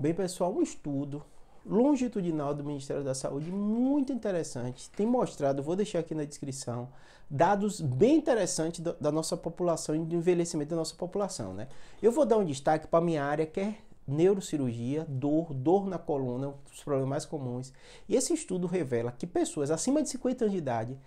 Bem, pessoal, um estudo longitudinal do Ministério da Saúde, muito interessante. Tem mostrado, vou deixar aqui na descrição, dados bem interessantes da, da nossa população e do envelhecimento da nossa população, né? Eu vou dar um destaque para a minha área que é neurocirurgia, dor, dor na coluna, um os problemas mais comuns. E esse estudo revela que pessoas acima de 50 anos de idade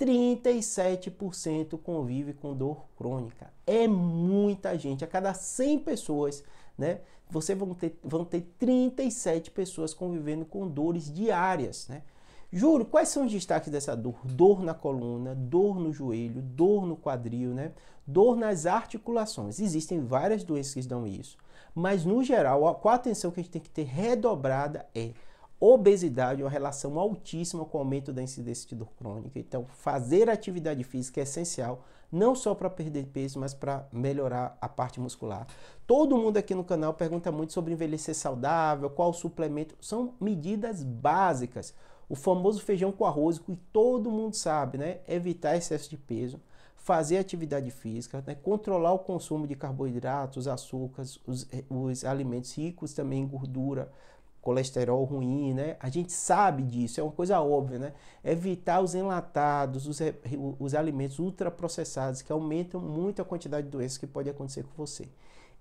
37% convive com dor crônica. É muita gente. A cada 100 pessoas, né? Você vão ter, vão ter 37 pessoas convivendo com dores diárias, né? Juro, quais são os destaques dessa dor? Dor na coluna, dor no joelho, dor no quadril, né? Dor nas articulações. Existem várias doenças que dão isso. Mas, no geral, qual a atenção que a gente tem que ter redobrada é obesidade, uma relação altíssima com o aumento da incidência de dor crônica. Então, fazer atividade física é essencial, não só para perder peso, mas para melhorar a parte muscular. Todo mundo aqui no canal pergunta muito sobre envelhecer saudável, qual suplemento. São medidas básicas. O famoso feijão com arroz, que todo mundo sabe, né? Evitar excesso de peso, fazer atividade física, né? controlar o consumo de carboidratos, açúcares, os, eh, os alimentos ricos também em gordura, colesterol ruim, né? A gente sabe disso, é uma coisa óbvia, né? Evitar os enlatados, os, os alimentos ultraprocessados que aumentam muito a quantidade de doenças que pode acontecer com você.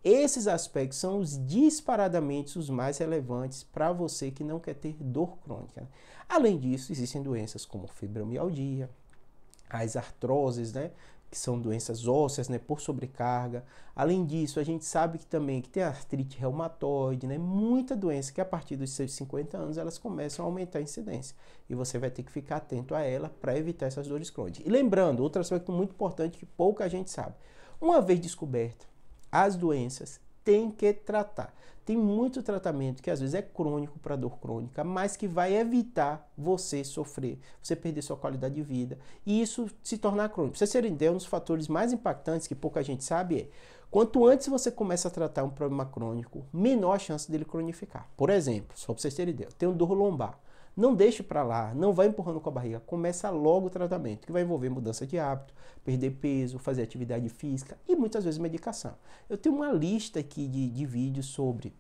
Esses aspectos são os disparadamente os mais relevantes para você que não quer ter dor crônica. Né? Além disso, existem doenças como fibromialgia, as artroses, né? que são doenças ósseas, né, por sobrecarga. Além disso, a gente sabe que também que tem artrite reumatoide, né, muita doença que a partir dos seus 50 anos elas começam a aumentar a incidência. E você vai ter que ficar atento a ela para evitar essas dores crônicas. E lembrando, outro aspecto muito importante que pouca gente sabe. Uma vez descoberta as doenças, tem que tratar. Tem muito tratamento que às vezes é crônico para dor crônica, mas que vai evitar você sofrer, você perder sua qualidade de vida e isso se tornar crônico. Pra vocês terem ideia, um dos fatores mais impactantes que pouca gente sabe é quanto antes você começa a tratar um problema crônico, menor a chance dele cronificar. Por exemplo, só para vocês terem ideia, eu tenho dor lombar. Não deixe para lá, não vá empurrando com a barriga. Começa logo o tratamento, que vai envolver mudança de hábito, perder peso, fazer atividade física e muitas vezes medicação. Eu tenho uma lista aqui de, de vídeos sobre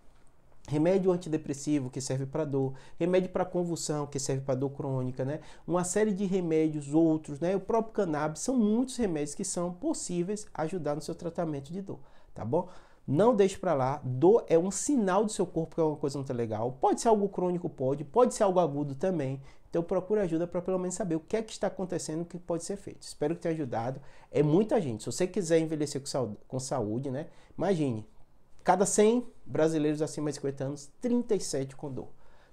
remédio antidepressivo que serve para dor, remédio para convulsão que serve para dor crônica, né? Uma série de remédios outros, né? O próprio cannabis são muitos remédios que são possíveis ajudar no seu tratamento de dor, tá bom? Não deixe para lá. Dor é um sinal do seu corpo que alguma coisa não está legal. Pode ser algo crônico, pode. Pode ser algo agudo também. Então procure ajuda para pelo menos saber o que é que está acontecendo, o que pode ser feito. Espero que tenha ajudado. É muita gente. Se você quiser envelhecer com saúde, né? Imagine, cada 100 brasileiros acima de 50 anos, 37 com dor.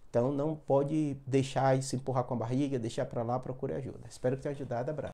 Então não pode deixar e se empurrar com a barriga, deixar para lá, procure ajuda. Espero que tenha ajudado. Abraço.